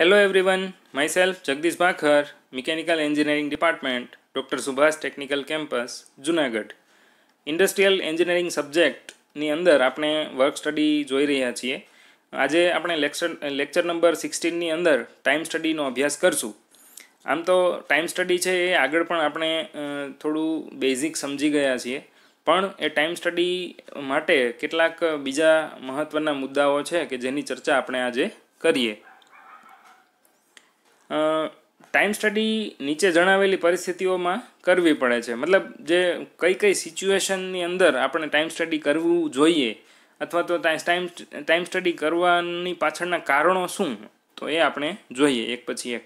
hello everyone myself Jagdish Bhakhar mechanical engineering department doctor Subhash technical campus Junagadh industrial engineering સબ્જેક્ટની અંદર આપણે work study જોઈ રહ્યા છીએ આજે આપણે લેક્ચર લેક્ચર નંબર સિક્સટીનની અંદર ટાઈમ સ્ટડીનો અભ્યાસ કરશું આમ તો ટાઈમ સ્ટડી છે એ આગળ પણ આપણે થોડું બેઝિક સમજી ગયા છીએ પણ એ ટાઈમ સ્ટડી માટે કેટલાક બીજા મહત્ત્વના મુદ્દાઓ છે કે જેની ચર્ચા આપણે આજે કરીએ ટાઈમ સ્ટડી નીચે જણાવેલી પરિસ્થિતિઓમાં કરવી પડે છે મતલબ જે કઈ કઈ સિચ્યુએશનની અંદર આપણે ટાઈમ સ્ટડી કરવું જોઈએ અથવા તો ટાઈમ ટાઈમ સ્ટડી કરવાની પાછળના કારણો શું તો એ આપણે જોઈએ એક પછી એક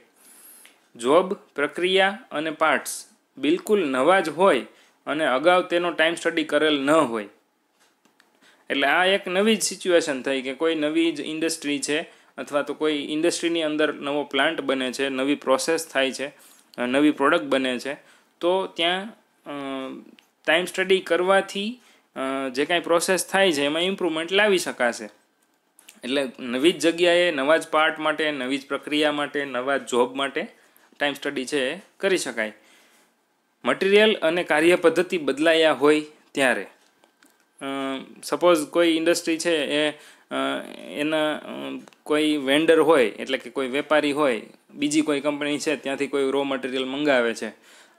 જોબ પ્રક્રિયા અને પાર્ટ્સ બિલકુલ નવા જ હોય અને અગાઉ તેનો ટાઈમ સ્ટડી કરેલ ન હોય એટલે આ એક નવી જ સિચ્યુએશન થઈ કે કોઈ નવી જ ઇન્ડસ્ટ્રી છે અથવા તો કોઈ ઇન્ડસ્ટ્રીની અંદર નવો પ્લાન્ટ બને છે નવી પ્રોસેસ થાય છે નવી પ્રોડક્ટ બને છે તો ત્યાં ટાઈમ સ્ટડી કરવાથી જે કાંઈ પ્રોસેસ થાય છે એમાં ઇમ્પ્રુવમેન્ટ લાવી શકાશે એટલે નવી જ જગ્યાએ નવા જ પાર્ટ માટે નવી જ પ્રક્રિયા માટે નવા જોબ માટે ટાઈમ સ્ટડી છે એ કરી શકાય મટીરિયલ અને કાર્ય પદ્ધતિ બદલાયા હોય ત્યારે સપોઝ કોઈ ઇન્ડસ્ટ્રી છે એ એના કોઈ વેન્ડર હોય એટલે કે કોઈ વેપારી હોય બીજી કોઈ કંપની છે ત્યાંથી કોઈ રો મટીરિયલ મંગાવે છે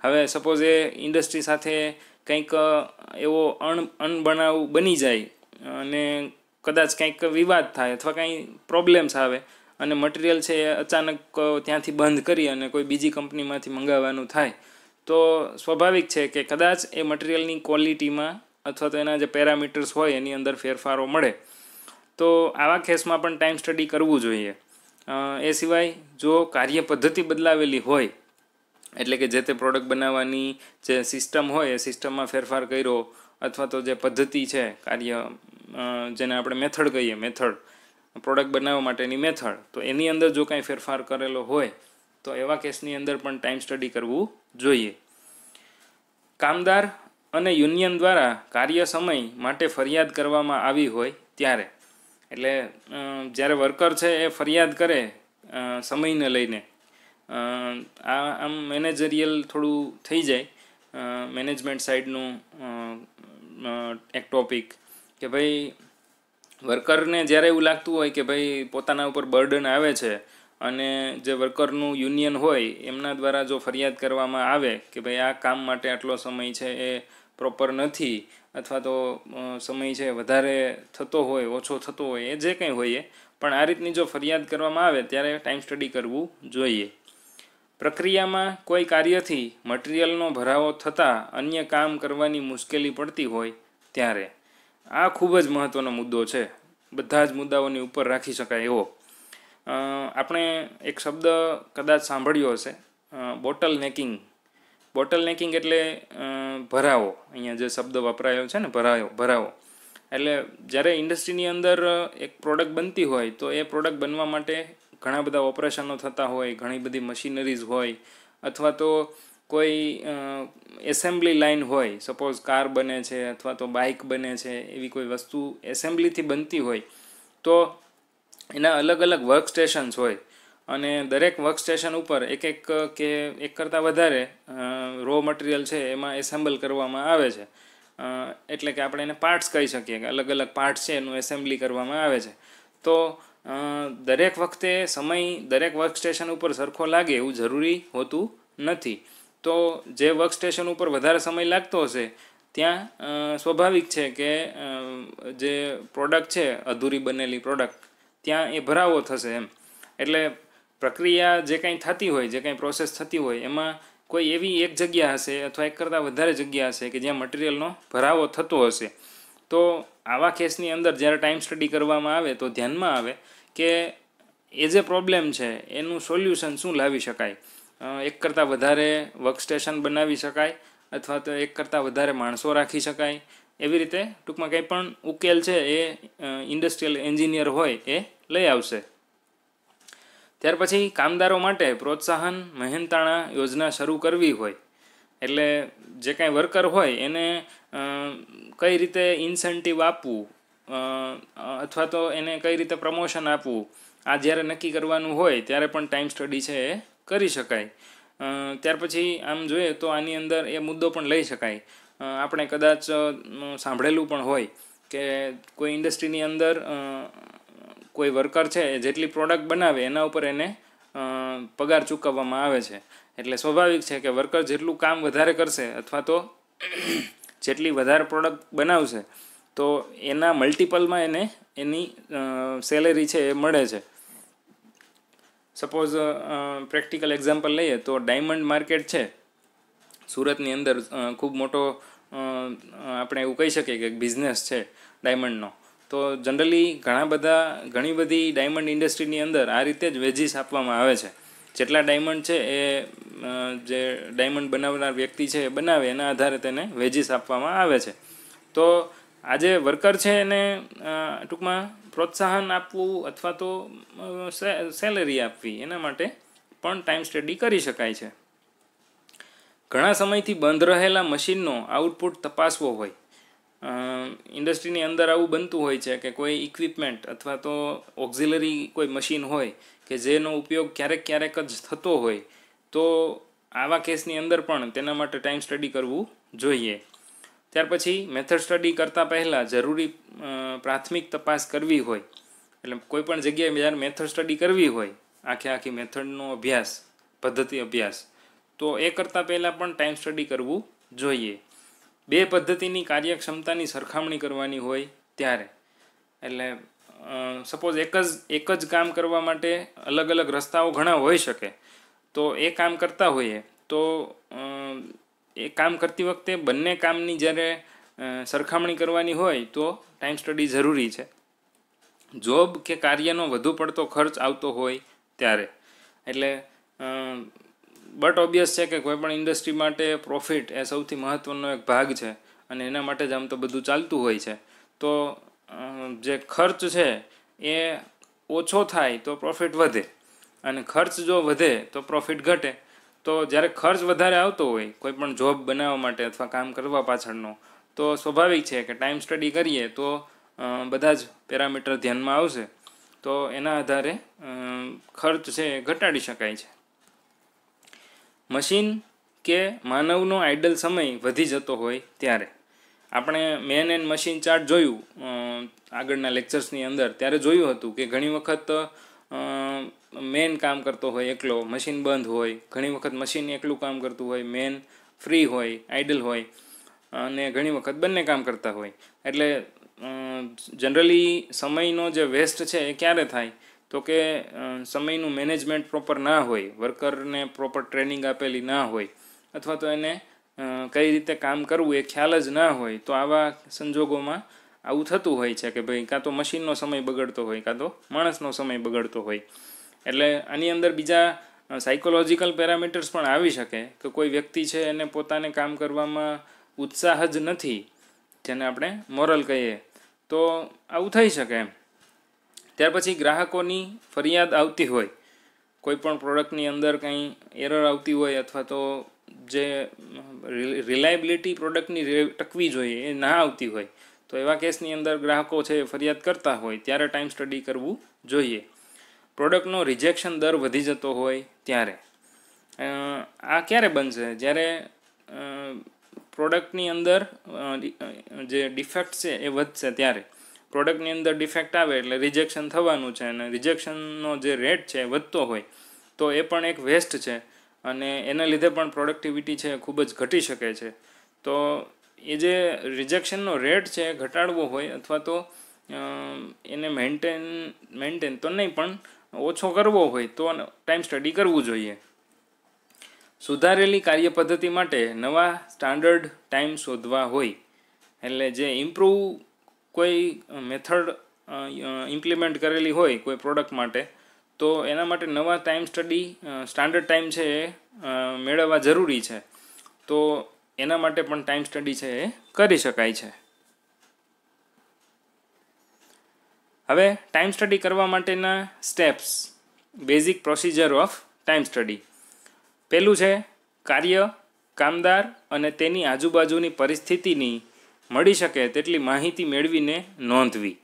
હવે સપોઝ એ ઇન્ડસ્ટ્રી સાથે કંઈક એવો અણ અણબનાવ બની જાય અને કદાચ કંઈક વિવાદ થાય અથવા કંઈ પ્રોબ્લેમ્સ આવે અને મટીરિયલ છે એ અચાનક ત્યાંથી બંધ કરી અને કોઈ બીજી કંપનીમાંથી મંગાવવાનું થાય તો સ્વાભાવિક છે કે કદાચ એ મટીરિયલની ક્વોલિટીમાં અથવા તો એના જે પેરામીટર્સ હોય એની અંદર ફેરફારો મળે તો આવા કેસમાં પણ ટાઈમ સ્ટડી કરવું જોઈએ એ સિવાય જો કાર્ય પદ્ધતિ બદલાવેલી હોય એટલે કે જે તે પ્રોડક્ટ બનાવવાની જે સિસ્ટમ હોય એ સિસ્ટમમાં ફેરફાર કર્યો અથવા તો જે પદ્ધતિ છે કાર્ય જેને આપણે મેથડ કહીએ મેથડ પ્રોડક્ટ બનાવવા માટેની મેથડ તો એની અંદર જો કાંઈ ફેરફાર કરેલો હોય તો એવા કેસની અંદર પણ ટાઈમ સ્ટડી કરવું જોઈએ કામદાર અને યુનિયન દ્વારા કાર્ય સમય માટે ફરિયાદ કરવામાં આવી હોય ત્યારે એટલે જ્યારે વર્કર છે એ ફરિયાદ કરે સમયને લઈને આ આમ મેનેજરિયલ થોડું થઈ જાય મેનેજમેન્ટ સાઈડનું એક ટોપિક કે ભાઈ વર્કરને જ્યારે એવું લાગતું હોય કે ભાઈ પોતાના ઉપર બર્ડન આવે છે અને જે વર્કરનું યુનિયન હોય એમના દ્વારા જો ફરિયાદ કરવામાં આવે કે ભાઈ આ કામ માટે આટલો સમય છે એ પ્રોપર નથી અથવા તો સમય છે વધારે થતો હોય ઓછો થતો હોય એ જે કંઈ હોય એ પણ આ રીતની જો ફરિયાદ કરવામાં આવે ત્યારે ટાઈમ સ્ટડી કરવું જોઈએ પ્રક્રિયામાં કોઈ કાર્યથી મટિરિયલનો ભરાવો થતાં અન્ય કામ કરવાની મુશ્કેલી પડતી હોય ત્યારે આ ખૂબ જ મહત્ત્વનો મુદ્દો છે બધા જ મુદ્દાઓની ઉપર રાખી શકાય એવો આપણે એક શબ્દ કદાચ સાંભળ્યો હશે બોટલ નેકિંગ બોટલ નેકિંગ એટલે ભરાવો અહીંયા જે શબ્દ વપરાયો છે ને ભરાયો ભરાવો એટલે જ્યારે ઇન્ડસ્ટ્રીની અંદર એક પ્રોડક્ટ બનતી હોય તો એ પ્રોડક્ટ બનવા માટે ઘણા બધા ઓપરેશનો થતા હોય ઘણી બધી મશીનરીઝ હોય અથવા તો કોઈ એસેમ્બલી લાઇન હોય સપોઝ કાર બને છે અથવા તો બાઇક બને છે એવી કોઈ વસ્તુ એસેમ્બલીથી બનતી હોય તો એના અલગ અલગ વર્ક સ્ટેશન્સ હોય અને દરેક વર્ક સ્ટેશન ઉપર એક એક કે એક કરતાં વધારે રો મટીરિયલ છે એમાં એસેમ્બલ કરવામાં આવે છે એટલે કે આપણે એને પાર્ટ્સ કહી શકીએ કે અલગ અલગ પાર્ટ્સ છે એનું એસેમ્બલી કરવામાં આવે છે તો દરેક વખતે સમય દરેક વર્ક સ્ટેશન ઉપર સરખો લાગે એવું જરૂરી હોતું નથી તો જે વર્ક સ્ટેશન ઉપર વધારે સમય લાગતો હશે ત્યાં સ્વાભાવિક છે કે જે પ્રોડક્ટ છે અધૂરી બનેલી પ્રોડક્ટ ત્યાં એ ભરાવો થશે એમ એટલે પ્રક્રિયા જે કંઈ થતી હોય જે કંઈ પ્રોસેસ થતી હોય એમાં કોઈ એવી એક જગ્યા હશે અથવા એક કરતાં વધારે જગ્યા હશે કે જ્યાં મટિરિયલનો ભરાવો થતો હશે તો આવા કેસની અંદર જ્યારે ટાઈમ સ્ટડી કરવામાં આવે તો ધ્યાનમાં આવે કે એ જે પ્રોબ્લેમ છે એનું સોલ્યુશન શું લાવી શકાય એક કરતાં વધારે વર્કસ્ટેશન બનાવી શકાય અથવા તો એક કરતાં વધારે માણસો રાખી શકાય એવી રીતે ટૂંકમાં કંઈ પણ ઉકેલ છે એ ઇન્ડસ્ટ્રીયલ એન્જિનિયર હોય એ લઈ આવશે ત્યાર પછી કામદારો માટે પ્રોત્સાહન મહેનતાણા યોજના શરૂ કરવી હોય એટલે જે કાંઈ વર્કર હોય એને કઈ રીતે ઇન્સેન્ટિવ આપવું અથવા તો એને કઈ રીતે પ્રમોશન આપવું આ જ્યારે નક્કી કરવાનું હોય ત્યારે પણ ટાઈમ સ્ટડી છે એ કરી શકાય ત્યાર પછી આમ જોઈએ તો આની અંદર એ મુદ્દો પણ લઈ શકાય આપણે કદાચ સાંભળેલું પણ હોય કે કોઈ ઇન્ડસ્ટ્રીની અંદર કોઈ વર્કર છે એ જેટલી પ્રોડક્ટ બનાવે એના ઉપર એને પગાર ચૂકવવામાં આવે છે એટલે સ્વાભાવિક છે કે વર્કર જેટલું કામ વધારે કરશે અથવા તો જેટલી વધારે પ્રોડક્ટ બનાવશે તો એના મલ્ટિપલમાં એને એની સેલેરી છે એ મળે છે સપોઝ પ્રેક્ટિકલ એક્ઝામ્પલ લઈએ તો ડાયમંડ માર્કેટ છે સુરતની અંદર ખૂબ મોટો આપણે એવું કહી શકીએ કે બિઝનેસ છે ડાયમંડનો તો જનરલી ઘણા બધા ઘણી બધી ડાયમંડ ઇન્ડસ્ટ્રીની અંદર આ રીતે જ વેજીસ આપવામાં આવે છે જેટલા ડાયમંડ છે એ જે ડાયમંડ બનાવનાર વ્યક્તિ છે એ બનાવે એના આધારે તેને વેજીસ આપવામાં આવે છે તો આજે વર્કર છે એને ટૂંકમાં પ્રોત્સાહન આપવું અથવા તો સેલેરી આપવી એના માટે પણ ટાઈમ સ્ટડી કરી શકાય છે ઘણા સમયથી બંધ રહેલા મશીનનો આઉટપુટ તપાસવો હોય ઇન્ડસ્ટ્રીની અંદર આવું બનતું હોય છે કે કોઈ ઇક્વિપમેન્ટ અથવા તો ઓક્ઝિલરી કોઈ મશીન હોય કે જેનો ઉપયોગ ક્યારેક ક્યારેક જ થતો હોય તો આવા કેસની અંદર પણ તેના માટે ટાઈમ સ્ટડી કરવું જોઈએ ત્યાર પછી મેથડ સ્ટડી કરતાં પહેલાં જરૂરી પ્રાથમિક તપાસ કરવી હોય એટલે કોઈપણ જગ્યાએ જ્યારે મેથડ સ્ટડી કરવી હોય આખે આખી મેથડનો અભ્યાસ પદ્ધતિ અભ્યાસ તો એ કરતાં પહેલાં પણ ટાઈમ સ્ટડી કરવું જોઈએ બે પદ્ધતિની કાર્યક્ષમતાની સરખામણી કરવાની હોય ત્યારે એટલે સપોઝ એક જ એક જ કામ કરવા માટે અલગ અલગ રસ્તાઓ ઘણા હોઈ શકે તો એ કામ કરતા હોઈએ તો એ કામ કરતી વખતે બંને કામની જ્યારે સરખામણી કરવાની હોય તો ટાઈમ સ્ટડી જરૂરી છે જોબ કે કાર્યનો વધુ પડતો ખર્ચ આવતો હોય ત્યારે એટલે બટ ઓબ્વિયસ છે કે કોઈપણ ઇન્ડસ્ટ્રી માટે પ્રોફિટ એ સૌથી મહત્ત્વનો એક ભાગ છે અને એના માટે જ આમ તો બધું ચાલતું હોય છે તો જે ખર્ચ છે એ ઓછો થાય તો પ્રોફિટ વધે અને ખર્ચ જો વધે તો પ્રોફિટ ઘટે તો જ્યારે ખર્ચ વધારે આવતો હોય કોઈ પણ જોબ બનાવવા માટે અથવા કામ કરવા પાછળનો તો સ્વાભાવિક છે કે ટાઈમ સ્ટડી કરીએ તો બધા જ પેરામીટર ધ્યાનમાં આવશે તો એના આધારે ખર્ચ છે એ ઘટાડી શકાય છે મશીન કે માનવનો આઇડલ સમય વધી જતો હોય ત્યારે આપણે મેન એન્ડ મશીન ચાર્ટ જોયું આગળના લેક્ચર્સની અંદર ત્યારે જોયું હતું કે ઘણી વખત મેન કામ કરતો હોય એકલો મશીન બંધ હોય ઘણી વખત મશીન એકલું કામ કરતું હોય મેન ફ્રી હોય આઇડલ હોય અને ઘણી વખત બંને કામ કરતા હોય એટલે જનરલી સમયનો જે વેસ્ટ છે એ ક્યારે થાય તો કે સમયનું મેનેજમેન્ટ પ્રોપર ના હોય વર્કરને પ્રોપર ટ્રેનિંગ આપેલી ના હોય અથવા તો એને કઈ રીતે કામ કરવું એ ખ્યાલ જ ના હોય તો આવા સંજોગોમાં આવું થતું હોય છે કે ભાઈ કાં તો મશીનનો સમય બગડતો હોય કાં તો માણસનો સમય બગડતો હોય એટલે આની અંદર બીજા સાયકોલોજીકલ પેરામીટર્સ પણ આવી શકે કે કોઈ વ્યક્તિ છે એને પોતાને કામ કરવામાં ઉત્સાહ જ નથી જેને આપણે મોરલ કહીએ તો આવું થઈ શકે એમ ત્યાર પછી ગ્રાહકોની ફરિયાદ આવતી હોય કોઈપણ પ્રોડક્ટની અંદર કંઈ એરર આવતી હોય અથવા તો જે રિલાયબિલિટી પ્રોડક્ટની ટકવી જોઈએ એ ના આવતી હોય તો એવા કેસની અંદર ગ્રાહકો છે ફરિયાદ કરતા હોય ત્યારે ટાઈમ સ્ટડી કરવું જોઈએ પ્રોડક્ટનો રિજેક્શન દર વધી જતો હોય ત્યારે આ ક્યારે બનશે જ્યારે પ્રોડક્ટની અંદર જે ડિફેક્ટ છે એ વધશે ત્યારે પ્રોડક્ટની અંદર ડિફેક્ટ આવે એટલે રિજેક્શન થવાનું છે અને રિજેક્શનનો જે રેટ છે વધતો હોય તો એ પણ એક વેસ્ટ છે અને એના લીધે પણ પ્રોડક્ટિવિટી છે ખૂબ જ ઘટી શકે છે તો એ જે રિજેક્શનનો રેટ છે એ ઘટાડવો હોય અથવા તો એને મેન્ટેન મેન્ટેન તો નહીં પણ ઓછો કરવો હોય તો ટાઈમ સ્ટડી કરવું જોઈએ સુધારેલી કાર્ય પદ્ધતિ માટે નવા સ્ટાન્ડર્ડ ટાઈમ શોધવા હોય એટલે જે ઇમ્પ્રૂવ કોઈ મેથડ ઇમ્પ્લિમેન્ટ કરેલી હોય કોઈ પ્રોડક્ટ માટે તો એના માટે નવા ટાઈમ સ્ટડી સ્ટાન્ડર્ડ ટાઈમ છે એ મેળવવા જરૂરી છે તો એના માટે પણ ટાઈમ સ્ટડી છે એ કરી શકાય છે હવે ટાઈમ સ્ટડી કરવા માટેના steps basic procedure of time study પહેલું છે કાર્ય કામદાર અને તેની આજુબાજુની પરિસ્થિતિની મળી શકે તેટલી માહિતી મેળવીને નોંધવી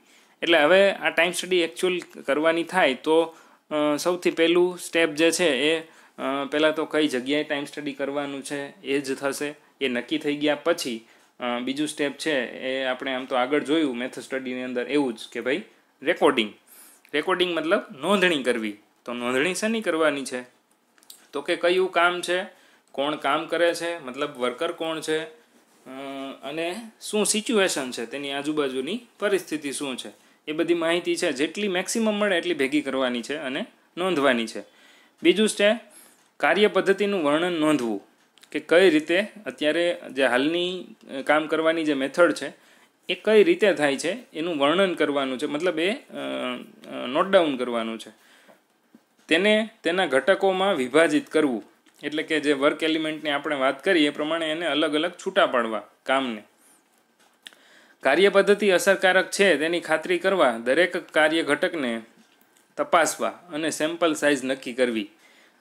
એટલે હવે આ ટાઈમ સ્ટડી એકચ્યુઅલ કરવાની થાય તો સૌથી પહેલું સ્ટેપ જે છે એ પહેલાં તો કઈ જગ્યાએ ટાઈમ સ્ટડી કરવાનું છે એ જ થશે એ નક્કી થઈ ગયા પછી બીજું સ્ટેપ છે એ આપણે આમ તો આગળ જોયું મેથ સ્ટડીની અંદર એવું જ કે ભાઈ રેકોર્ડિંગ રેકોર્ડિંગ મતલબ નોંધણી કરવી તો નોંધણી શેની કરવાની છે તો કે કયું કામ છે કોણ કામ કરે છે મતલબ વર્કર કોણ છે અને શું સિચ્યુએશન છે તેની આજુબાજુની પરિસ્થિતિ શું છે એ બધી માહિતી છે જેટલી મેક્સિમમ મળે એટલી ભેગી કરવાની છે અને નોંધવાની છે બીજું છે કાર્ય પદ્ધતિનું વર્ણન નોંધવું કે કઈ રીતે અત્યારે જે હાલની કામ કરવાની જે મેથડ છે એ કઈ રીતે થાય છે એનું વર્ણન કરવાનું છે મતલબ એ નોટ ડાઉન કરવાનું છે તેને તેના ઘટકોમાં વિભાજિત કરવું એટલે કે જે વર્ક એલિમેન્ટની આપણે વાત કરીએ એ પ્રમાણે એને અલગ અલગ છૂટા પાડવા કામને કાર્ય પદ્ધતિ અસરકારક છે તેની ખાતરી કરવા દરેક કાર્ય ઘટકને તપાસવા અને સેમ્પલ સાઇઝ નક્કી કરવી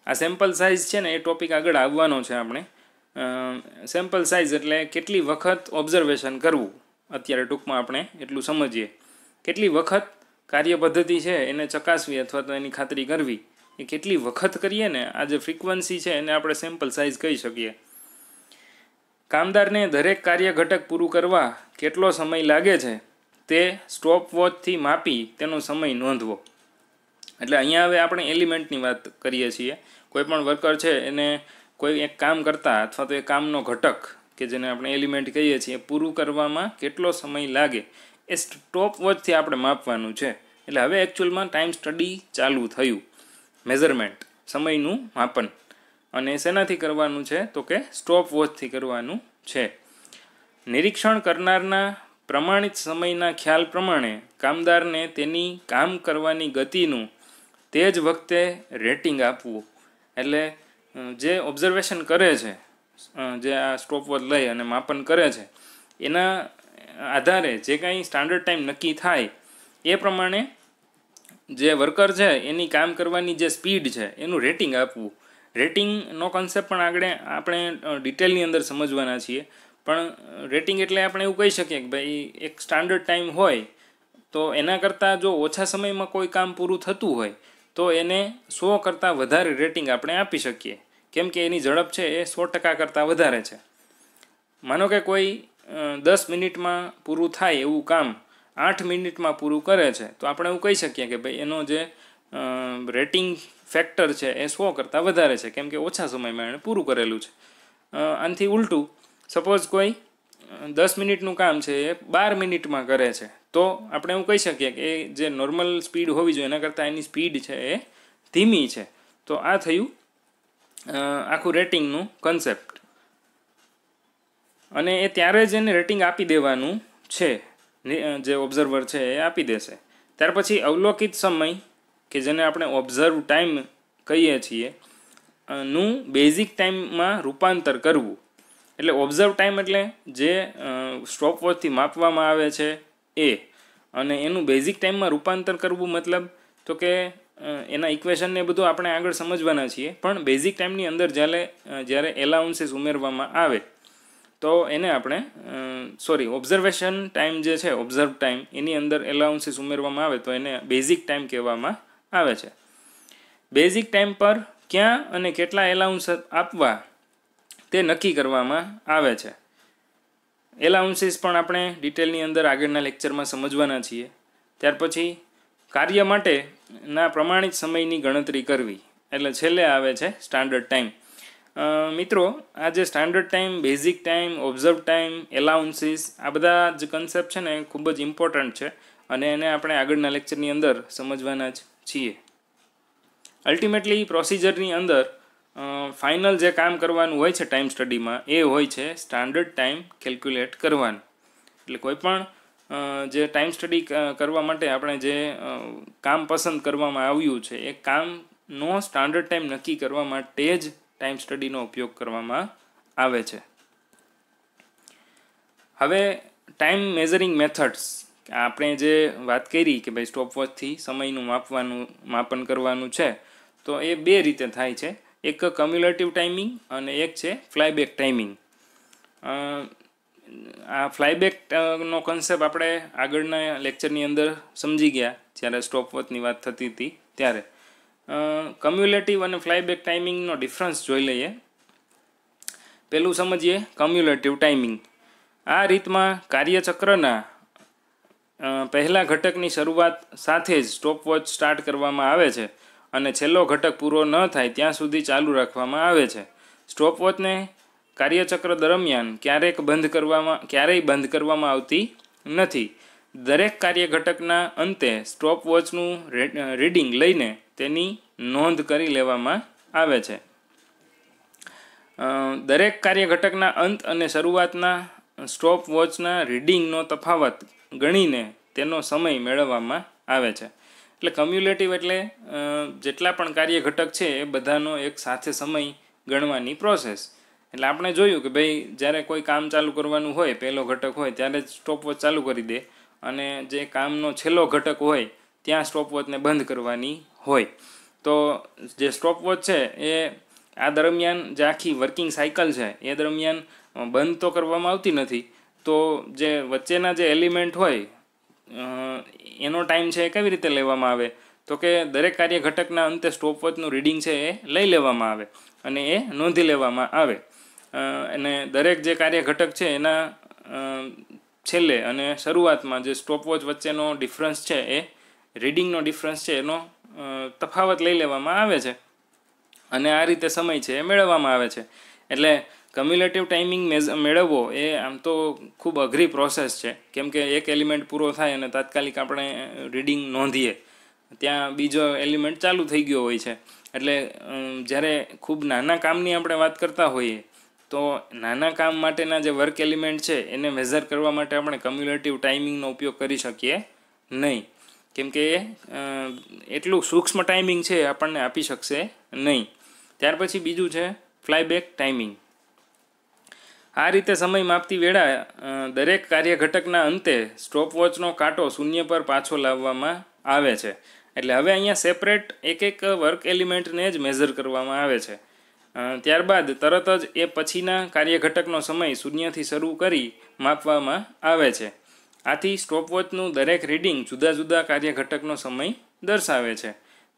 આ સેમ્પલ સાઇઝ છે ને એ ટોપિક આગળ આવવાનો છે આપણે સેમ્પલ સાઇઝ એટલે કેટલી વખત ઓબ્ઝર્વેશન કરવું અત્યારે ટૂંકમાં આપણે એટલું સમજીએ કેટલી વખત કાર્ય પદ્ધતિ છે એને ચકાસવી અથવા તો એની ખાતરી કરવી એ કેટલી વખત કરીએ ને આ જે ફ્રિકવન્સી છે એને આપણે સેમ્પલ સાઇઝ કહી શકીએ કામદારને દરેક કાર્ય ઘટક પૂરું કરવા કેટલો સમય લાગે છે તે સ્ટોપ વોચથી માપી તેનો સમય નોંધવો એટલે અહીંયા હવે આપણે એલિમેન્ટની વાત કરીએ છીએ કોઈ પણ વર્કર છે એને કોઈ એક કામ કરતા અથવા તો એ કામનો ઘટક કે જેને આપણે એલિમેન્ટ કહીએ છીએ પૂરું કરવામાં કેટલો સમય લાગે એ સ્ટોપ વોચથી આપણે માપવાનું છે એટલે હવે એકચ્યુઅલમાં ટાઈમ સ્ટડી ચાલુ થયું મેઝરમેન્ટ સમયનું માપન અને શેનાથી કરવાનું છે તો કે સ્ટોપ વોચથી કરવાનું છે નિરીક્ષણ કરનારના પ્રમાણિત સમયના ખ્યાલ પ્રમાણે કામદારને તેની કામ કરવાની ગતિનું તે જ વખતે રેટિંગ આપવું એટલે જે ઓબ્ઝર્વેશન કરે છે જે આ સ્ટોપવોચ લઈ અને માપન કરે છે એના આધારે જે કાંઈ સ્ટાન્ડર્ડ ટાઈમ નક્કી થાય એ પ્રમાણે જે વર્કર છે એની કામ કરવાની જે સ્પીડ છે એનું રેટિંગ આપવું રેટિંગનો કોન્સેપ્ટ પણ આગળ આપણે ડિટેલની અંદર સમજવાના છીએ પણ રેટિંગ એટલે આપણે એવું કહી શકીએ કે ભાઈ એક સ્ટાન્ડર્ડ ટાઈમ હોય તો એના કરતાં જો ઓછા સમયમાં કોઈ કામ પૂરું થતું હોય તો એને સો કરતાં વધારે રેટિંગ આપણે આપી શકીએ કેમ કે એની ઝડપ છે એ સો ટકા કરતાં વધારે છે માનો કે કોઈ દસ મિનિટમાં પૂરું થાય એવું કામ આઠ મિનિટમાં પૂરું કરે છે તો આપણે એવું કહી શકીએ કે ભાઈ એનો જે રેટિંગ ફેક્ટર છે એ સો કરતાં વધારે છે કેમ કે ઓછા સમયમાં એણે પૂરું કરેલું છે આનાથી ઉલટું સપોઝ કોઈ દસ મિનિટનું કામ છે એ બાર મિનિટમાં કરે છે તો આપણે એવું કહી શકીએ કે એ જે નોર્મલ સ્પીડ હોવી જોઈએ એના કરતાં એની સ્પીડ છે એ ધીમી છે તો આ થયું આખું રેટિંગનું કન્સેપ્ટ અને એ ત્યારે જ એને રેટિંગ આપી દેવાનું છે જે ઓબ્ઝર્વર છે એ આપી દેશે ત્યાર પછી અવલોકિત સમય કે જેને આપણે ઓબ્ઝર્વ ટાઈમ કહીએ છીએ નું બેઝિક ટાઈમમાં રૂપાંતર કરવું એટલે ઓબ્ઝર્વ ટાઈમ એટલે જે સ્ટોપ વોચથી માપવામાં આવે છે એ અને એનું બેઝિક ટાઈમમાં રૂપાંતર કરવું મતલબ તો કે એના ઇક્વેશનને બધું આપણે આગળ સમજવાના છીએ પણ બેઝિક ટાઈમની અંદર જ્યારે જ્યારે એલાઉન્સીસ ઉમેરવામાં આવે તો એને આપણે સોરી ઓબ્ઝર્વેશન ટાઈમ જે છે ઓબ્ઝર્વ ટાઈમ એની અંદર એલાઉન્સીસ ઉમેરવામાં આવે તો એને બેઝિક ટાઈમ કહેવામાં આવે છે બેઝિક ટાઈમ પર ક્યાં અને કેટલા એલાઉન્સ આપવા તે નક્કી કરવામાં આવે છે એલાઉન્સીસ પણ આપણે ડિટેલની અંદર આગળના લેક્ચરમાં સમજવાના છીએ ત્યાર પછી કાર્ય માટેના પ્રમાણિત સમયની ગણતરી કરવી એટલે છેલ્લે આવે છે સ્ટાન્ડર્ડ ટાઈમ મિત્રો આ જે standard time basic time observe time allowances આ બધા જ કન્સેપ્ટ છે ને ખૂબ જ ઇમ્પોર્ટન્ટ છે અને એને આપણે આગળના લેક્ચરની અંદર સમજવાના જ છીએ અલ્ટિમેટલી પ્રોસિજરની અંદર ફાઇનલ જે કામ કરવાનું હોય છે ટાઈમ સ્ટડીમાં એ હોય છે સ્ટાન્ડર્ડ ટાઈમ કેલ્ક્યુલેટ કરવાનું એટલે કોઈપણ જે ટાઈમ સ્ટડી કરવા માટે આપણે જે કામ પસંદ કરવામાં આવ્યું છે એ કામનો સ્ટાન્ડર્ડ ટાઈમ નક્કી કરવા માટે જ ટાઈમ સ્ટડીનો ઉપયોગ કરવામાં આવે છે હવે ટાઈમ મેઝરિંગ મેથડ્સ આપણે જે વાત કરી કે ભાઈ સ્ટોપ વોચથી સમયનું માપવાનું માપન કરવાનું છે તો એ બે રીતે થાય છે એક કમ્યુલેટિવ ટાઈમિંગ અને એક છે ફ્લાયબેક ટાઈમિંગ આ ફ્લાયબેકનો કન્સેપ્ટ આપણે આગળના લેક્ચરની અંદર સમજી ગયા જ્યારે સ્ટોપ વોચની વાત થતી હતી ત્યારે કમ્યુલેટિવ અને ફ્લાયબેક ટાઈમિંગનો ડિફરન્સ જોઈ લઈએ પહેલું સમજીએ કમ્યુલેટિવ ટાઈમિંગ આ રીતમાં કાર્યચક્રના પહેલા ઘટકની શરૂઆત સાથે જ સ્ટોપવોચ સ્ટાર્ટ કરવામાં આવે છે અને છેલ્લો ઘટક પૂરો ન થાય ત્યાં સુધી ચાલુ રાખવામાં આવે છે સ્ટોપવોચને કાર્યચક્ર દરમિયાન ક્યારેક બંધ કરવામાં ક્યારેય બંધ કરવામાં આવતી નથી દરેક કાર્ય ઘટકના અંતે સ્ટોપવોચનું રીડિંગ લઈને તેની નોંધ કરી લેવામાં આવે છે દરેક કાર્ય ઘટકના અંત અને શરૂઆતના સ્ટોપ વોચના રીડિંગનો તફાવત ગણીને તેનો સમય મેળવવામાં આવે છે એટલે કમ્યુલેટિવ એટલે જેટલા પણ કાર્ય ઘટક છે એ બધાનો એક સાથે સમય ગણવાની પ્રોસેસ એટલે આપણે જોયું કે ભાઈ જ્યારે કોઈ કામ ચાલુ કરવાનું હોય પહેલો ઘટક હોય ત્યારે જ સ્ટોપ વોચ ચાલુ કરી દે અને જે કામનો છેલ્લો ઘટક હોય ત્યાં સ્ટોપવોચને બંધ કરવાની હોય તો જે સ્ટોપવોચ છે એ આ દરમિયાન જે આખી વર્કિંગ સાયકલ છે એ દરમિયાન બંધ તો કરવામાં આવતી નથી તો જે વચ્ચેના જે એલિમેન્ટ હોય એનો ટાઈમ છે એ કેવી રીતે લેવામાં આવે તો કે દરેક કાર્ય ઘટકના અંતે સ્ટોપવોચનું રીડિંગ છે એ લઈ લેવામાં આવે અને એ નોંધી લેવામાં આવે અને દરેક જે કાર્ય ઘટક છે એના છેલ્લે અને શરૂઆતમાં જે સ્ટોપવોચ વચ્ચેનો ડિફરન્સ છે એ રીડિંગનો ડિફરન્સ છે એનો તફાવત લઈ લેવામાં આવે છે અને આ રીતે સમય છે એ મેળવવામાં આવે છે એટલે કમ્યુલેટિવ ટાઈમિંગ મેળવવો એ આમ તો ખૂબ અઘરી પ્રોસેસ છે કેમ કે એક એલિમેન્ટ પૂરો થાય અને તાત્કાલિક આપણે રીડિંગ નોંધીએ ત્યાં બીજો એલિમેન્ટ ચાલુ થઈ ગયો હોય છે એટલે જ્યારે ખૂબ નાના કામની આપણે વાત કરતા હોઈએ તો નાના કામ માટેના જે વર્ક એલિમેન્ટ છે એને મેઝર કરવા માટે આપણે કમ્યુલેટિવ ટાઈમિંગનો ઉપયોગ કરી શકીએ નહીં કેમકે એટલું સૂક્ષ્મ ટાઈમિંગ છે આપણને આપી શકશે નહીં ત્યાર પછી બીજું છે ફ્લાયબેક ટાઈમિંગ આ રીતે સમય માપતી વેળા દરેક કાર્ય ઘટકના અંતે સ્ટોપવોચનો કાંટો શૂન્ય પર પાછો લાવવામાં આવે છે એટલે હવે અહીંયા સેપરેટ એક એક વર્ક એલિમેન્ટને જ મેઝર કરવામાં આવે છે ત્યારબાદ તરત જ એ પછીના કાર્યઘટકનો સમય શૂન્યથી શરૂ કરી માપવામાં આવે છે આથી સ્ટોપવોચનું દરેક રીડિંગ જુદા જુદા કાર્યઘટકનો સમય દર્શાવે છે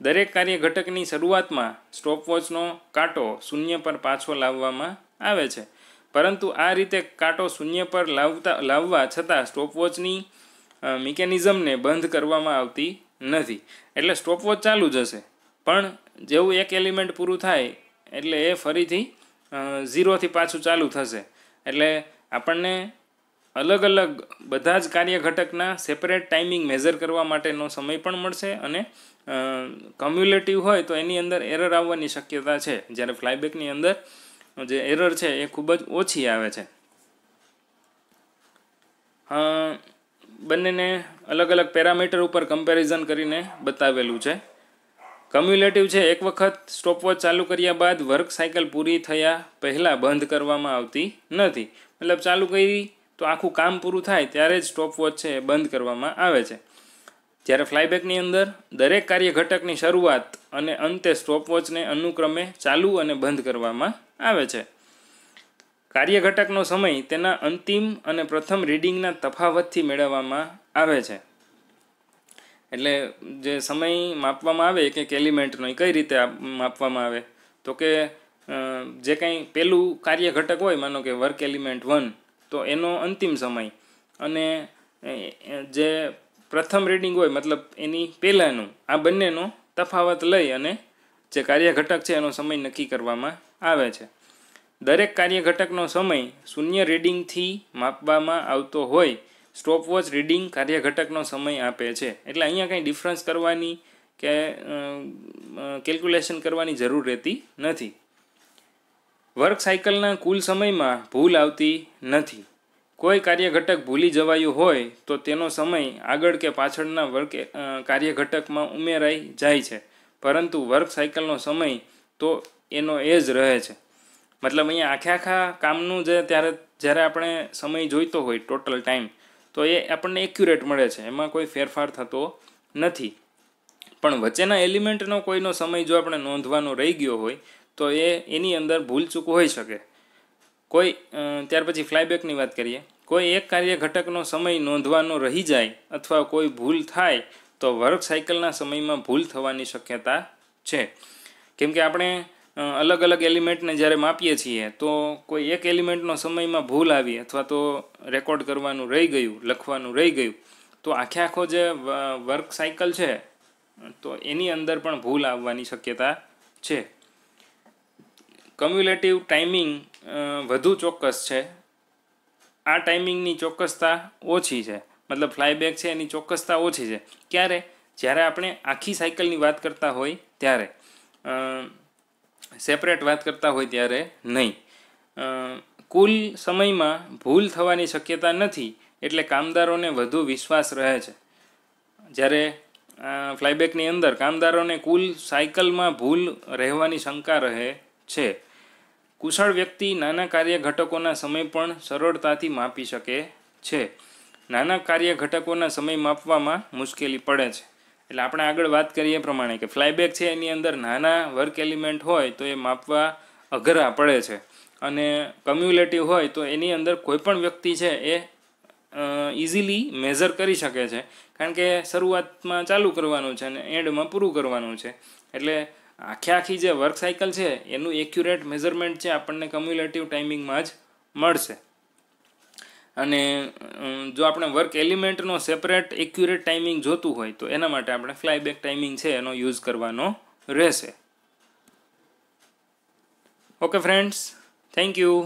દરેક કાર્યઘટકની શરૂઆતમાં સ્ટોપવોચનો કાંટો શૂન્ય પર પાછો લાવવામાં આવે છે પરંતુ આ રીતે કાંટો શૂન્ય પર લાવતા લાવવા છતાં સ્ટોપવોચની મિકેનિઝમને બંધ કરવામાં આવતી નથી એટલે સ્ટોપવોચ ચાલુ જશે પણ જેવું એક એલિમેન્ટ પૂરું થાય એટલે એ ફરીથી ઝીરોથી પાછું ચાલુ થશે એટલે આપણને અલગ અલગ બધા જ કાર્ય ઘટકના સેપરેટ ટાઈમિંગ મેઝર કરવા માટેનો સમય પણ મળશે અને કમ્યુલેટિવ હોય તો એની અંદર એરર આવવાની શક્યતા છે જ્યારે ફ્લાયબેકની અંદર જે એરર છે એ ખૂબ જ ઓછી આવે છે બંનેને અલગ અલગ પેરામીટર ઉપર કમ્પેરિઝન કરીને બતાવેલું છે કમ્યુલેટિવ છે એક વખત સ્ટોપવોચ ચાલુ કર્યા બાદ વર્ક સાયકલ પૂરી થયા પહેલાં બંધ કરવામાં આવતી નથી મતલબ ચાલુ કરી તો આખું કામ પૂરું થાય ત્યારે જ સ્ટોપ વોચ છે એ બંધ કરવામાં આવે છે જ્યારે ફ્લાયબેકની અંદર દરેક કાર્ય ઘટકની શરૂઆત અને અંતે સ્ટોપ વોચને અનુક્રમે ચાલુ અને બંધ કરવામાં આવે છે કાર્ય ઘટકનો સમય તેના અંતિમ અને પ્રથમ રીડિંગના તફાવતથી મેળવવામાં આવે છે એટલે જે સમય માપવામાં આવે કે કેલિમેન્ટનો એ કઈ રીતે માપવામાં આવે તો કે જે કંઈ પહેલું કાર્ય ઘટક હોય માનો કે વર્ક એલિમેન્ટ વન તો એનો અંતિમ સમય અને જે પ્રથમ રીડિંગ હોય મતલબ એની પહેલાંનું આ બંનેનો તફાવત લઈ અને જે કાર્યઘટક છે એનો સમય નક્કી કરવામાં આવે છે દરેક કાર્યઘટકનો સમય શૂન્ય રીડિંગથી માપવામાં આવતો હોય સ્ટોપવોચ વોચ રીડિંગ કાર્યઘટકનો સમય આપે છે એટલે અહીંયા કંઈ ડિફરન્સ કરવાની કે કેલ્ક્યુલેશન કરવાની જરૂર રહેતી નથી વર્ક સાયકલના કુલ સમયમાં ભૂલ આવતી નથી કોઈ કાર્યઘટક ભૂલી જવાયું હોય તો તેનો સમય આગળ કે પાછળના વર્ક કાર્યઘટકમાં ઉમેરાઈ જાય છે પરંતુ વર્ક સાયકલનો સમય તો એનો એ જ રહે છે મતલબ અહીંયા આખે આખા કામનું જે ત્યારે જ્યારે આપણે સમય જોઈતો હોય ટોટલ ટાઈમ તો એ આપણને એક્યુરેટ મળે છે એમાં કોઈ ફેરફાર થતો નથી પણ વચ્ચેના એલિમેન્ટનો કોઈનો સમય જો આપણે નોંધવાનો રહી ગયો હોય તો એ એની અંદર ભૂલચૂક હોઈ શકે કોઈ ત્યાર પછી ફ્લાયબેકની વાત કરીએ કોઈ એક કાર્ય ઘટકનો સમય નોંધવાનો રહી જાય અથવા કોઈ ભૂલ થાય તો વર્ક સાયકલના સમયમાં ભૂલ થવાની શક્યતા છે કેમ કે આપણે અલગ અલગ એલિમેન્ટને જ્યારે માપીએ છીએ તો કોઈ એક એલિમેન્ટનો સમયમાં ભૂલ આવી અથવા તો રેકોર્ડ કરવાનું રહી ગયું લખવાનું રહી ગયું તો આખે આખો જે વર્ક સાયકલ છે તો એની અંદર પણ ભૂલ આવવાની શક્યતા છે કમ્યુલેટિવ ટાઈમિંગ વધુ ચોક્કસ છે આ ટાઈમિંગની ચોક્કસતા ઓછી છે મતલબ ફ્લાયબેક છે એની ચોક્કસતા ઓછી છે ક્યારે જ્યારે આપણે આખી સાયકલની વાત કરતા હોય ત્યારે સેપરેટ વાત કરતા હોય ત્યારે નહીં કુલ સમયમાં ભૂલ થવાની શક્યતા નથી એટલે કામદારોને વધુ વિશ્વાસ રહે છે જ્યારે ફ્લાયબેકની અંદર કામદારોને કુલ સાયકલમાં ભૂલ રહેવાની શંકા રહે છે કુશળ વ્યક્તિ નાના કાર્ય ઘટકોના સમય પણ સરળતાથી માપી શકે છે નાના કાર્ય ઘટકોના સમય માપવામાં મુશ્કેલી પડે છે એટલે આપણે આગળ વાત કરીએ પ્રમાણે કે ફ્લાયબેક છે એની અંદર નાના વર્ક એલિમેન્ટ હોય તો એ માપવા અઘરા પડે છે અને કમ્યુલેટિવ હોય તો એની અંદર કોઈપણ વ્યક્તિ છે એ ઇઝીલી મેઝર કરી શકે છે કારણ કે શરૂઆતમાં ચાલુ કરવાનું છે અને એન્ડમાં પૂરું કરવાનું છે એટલે આખે આખી જે વર્ક સાયકલ છે એનું એક્યુરેટ મેઝરમેન્ટ છે આપણને કમ્યુલેટિવ ટાઈમિંગમાં જ મળશે અને જો આપણે વર્ક એલિમેન્ટનો સેપરેટ એક્યુરેટ ટાઈમિંગ જોતું હોય તો એના માટે આપણે ફ્લાયબેક ટાઈમિંગ છે એનો યુઝ કરવાનો રહેશે ઓકે ફ્રેન્ડ્સ થેન્ક યુ